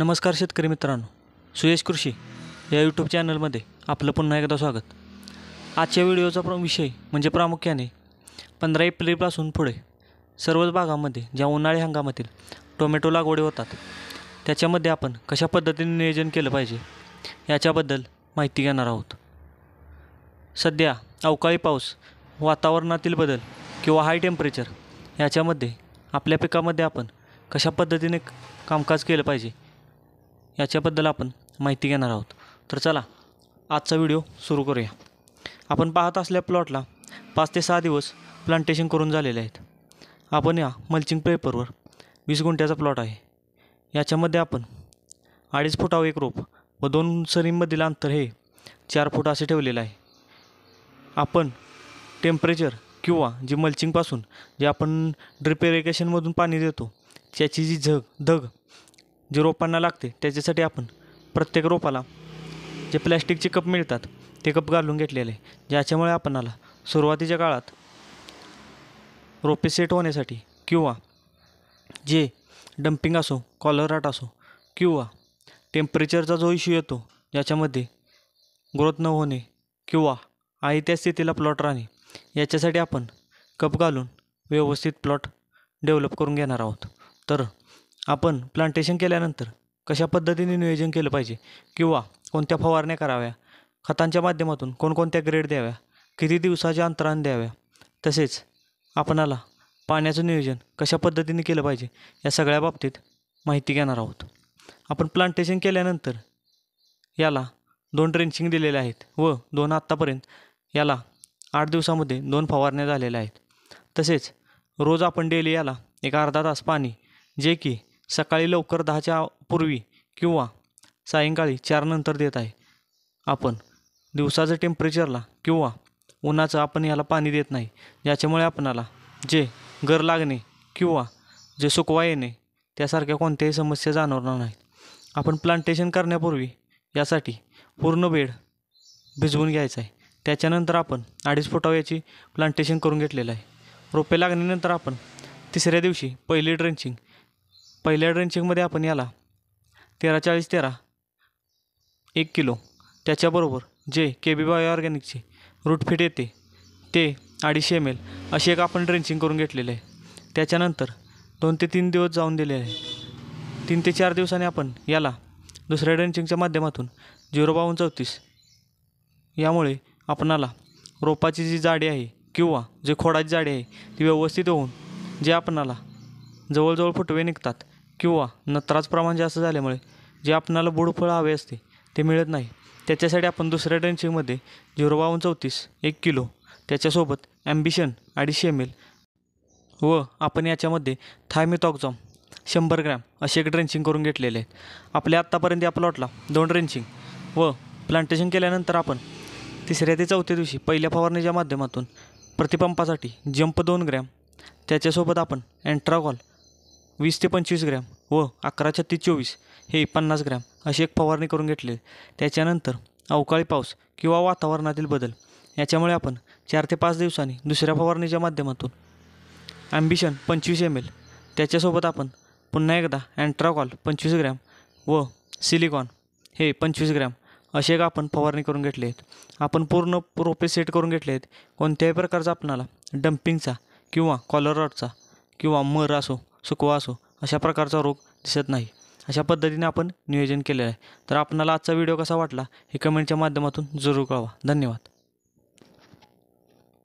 नमस्कार शेतकरी मित्रांनो सुयश कृषी या यूट्यूब चॅनलमध्ये आपलं पुन्हा एकदा स्वागत आजच्या व्हिडिओचा प्र विषय म्हणजे प्रामुख्याने पंधरा एप्रिलपासून पुढे सर्वच भागामध्ये ज्या उन्हाळी हंगामातील टोमॅटो लागवडी होतात त्याच्यामध्ये आपण कशा पद्धतीने नियोजन केलं पाहिजे याच्याबद्दल माहिती घेणार आहोत सध्या अवकाळी पाऊस वातावरणातील बदल किंवा हाय टेम्परेचर याच्यामध्ये आपल्या पिकामध्ये आपण कशा पद्धतीने कामकाज केलं पाहिजे याच्याबद्दल आपण माहिती घेणार आहोत तर चला आजचा व्हिडिओ सुरू करूया आपण पाहत असल्या प्लॉटला पाच ते सहा दिवस प्लांटेशन करून झालेले आहेत आपण या मल्चिंग पेपरवर वीस गुंठ्याचा प्लॉट आहे याच्यामध्ये आपण अडीच फुटावर एक रोप व दोन सरींमधील अंतर हे चार फूट असे ठेवलेलं आहे आपण टेम्परेचर किंवा जे मल्चिंगपासून जे आपण ड्रिप इरिगेशनमधून पाणी देतो त्याची जी झग धग जे रोपांना लागते त्याच्यासाठी आपण प्रत्येक रोपाला जे प्लॅस्टिकचे कप मिळतात ते कप घालून घेतलेले ज्याच्यामुळे आपणाला सुरुवातीच्या काळात रोपे सेट होण्यासाठी किंवा जे डम्पिंग असो कॉलराट असो किंवा टेम्परेचरचा जो इश्यू येतो ज्याच्यामध्ये ग्रोथ न होणे किंवा आहे त्या स्थितीला प्लॉट राहणे याच्यासाठी आपण कप घालून व्यवस्थित प्लॉट डेव्हलप करून घेणार आहोत तर आपण प्लांटेशन केल्यानंतर कशा पद्धतीने नियोजन केलं पाहिजे किंवा कोणत्या फवारण्या कराव्या खतांच्या माध्यमातून कोणकोणत्या ग्रेड द्याव्या किती दिवसाच्या अंतराने द्याव्या तसेच आपणाला पाण्याचं नियोजन कशा पद्धतीने केलं पाहिजे या सगळ्या बाबतीत माहिती घेणार आहोत आपण प्लांटेशन केल्यानंतर याला दोन ट्रेंचिंग दिलेल्या आहेत व दोन आत्तापर्यंत याला आठ दिवसामध्ये दोन फवारण्या झालेल्या आहेत तसेच रोज आपण डेली याला एक अर्धा तास पाणी जे की सकाळी लवकर दहाच्या पूर्वी किंवा सायंकाळी चारनंतर देत आहे आपण दिवसाचं टेम्परेचरला किंवा उन्हाचं आपण याला पाणी देत नाही याच्यामुळे आपणाला जे गर लागणे किंवा जे सुकवा येणे त्यासारख्या कोणत्याही समस्या जाणवणार नाही आपण प्लांटेशन करण्यापूर्वी यासाठी पूर्ण बेड भिजवून घ्यायचा आहे त्याच्यानंतर आपण अडीच फुटाव याची प्लांटेशन करून घेतलेलं आहे रोपे लागल्यानंतर आपण तिसऱ्या दिवशी पहिली ड्रेंचिंग पहिल्या ड्रेंचिंगमध्ये आपण याला तेरा चाळीस तेरा एक किलो त्याच्याबरोबर जे के बी बाय ऑर्गॅनिकचे रूटफिट येते ते अडीचशे एम एल अशी एक आपण ड्रेंचिंग करून घेतलेलं आहे त्याच्यानंतर दोन ते तीन दिवस जाऊन दिले आहे तीन ते चार दिवसांनी आपण याला दुसऱ्या ड्रेंचिंगच्या माध्यमातून झिरो बावन्न चौतीस यामुळे आपणाला रोपाची जी जाडी आहे किंवा जे खोडाची जाडी आहे ती व्यवस्थित होऊन जे आपणाला जवळजवळ फुटवे निघतात किंवा नत्राज प्रमाण जास्त झाल्यामुळे जे आपणाला बुडफळ हवे असते ते मिळत नाही त्याच्यासाठी आपण दुसऱ्या ड्रेंचिंगमध्ये झिरो बावन्न चौतीस एक किलो त्याच्यासोबत ॲम्बिशन अडीचशे एम एल व आपण याच्यामध्ये थायमिथॉक्झॉम शंभर ग्रॅम असे एक ड्रेंचिंग करून घेतलेले आहेत आपल्या आत्तापर्यंत या प्लॉटला दोन ड्रेंचिंग व प्लांटेशन केल्यानंतर आपण तिसऱ्या ते चौथ्या दिवशी पहिल्या फवारणीच्या माध्यमातून प्रतिपंपासाठी जंप दोन ग्रॅम त्याच्यासोबत आपण अँट्रागॉल वीस ते पंचवीस ग्रॅम व हो, अकरा छत्तीस चोवीस हे पन्नास ग्रॅम अशी एक फवारणी करून घेतले त्याच्यानंतर अवकाळी पाऊस किंवा वातावरणातील बदल याच्यामुळे आपण चार ते पाच दिवसांनी दुसऱ्या फवारणीच्या माध्यमातून ॲम्बिशन पंचवीस एम एल त्याच्यासोबत आपण पुन्हा एकदा अँट्राकॉल पंचवीस ग्रॅम व सिलिकॉन हे पंचवीस ग्रॅम असे एक आपण फवारणी करून घेतले आहेत आपण पूर्ण रोपे सेट करून घेतले आहेत कोणत्याही प्रकारचा आपणाला डम्पिंगचा किंवा कॉलरॉटचा किंवा मर असो सुकवा असो अशा प्रकारचा रोग दिसत नाही अशा पद्धतीने आपण नियोजन केलेलं आहे तर आपणाला आजचा व्हिडिओ कसा वाटला हे कमेंटच्या माध्यमातून जरूर कळवा धन्यवाद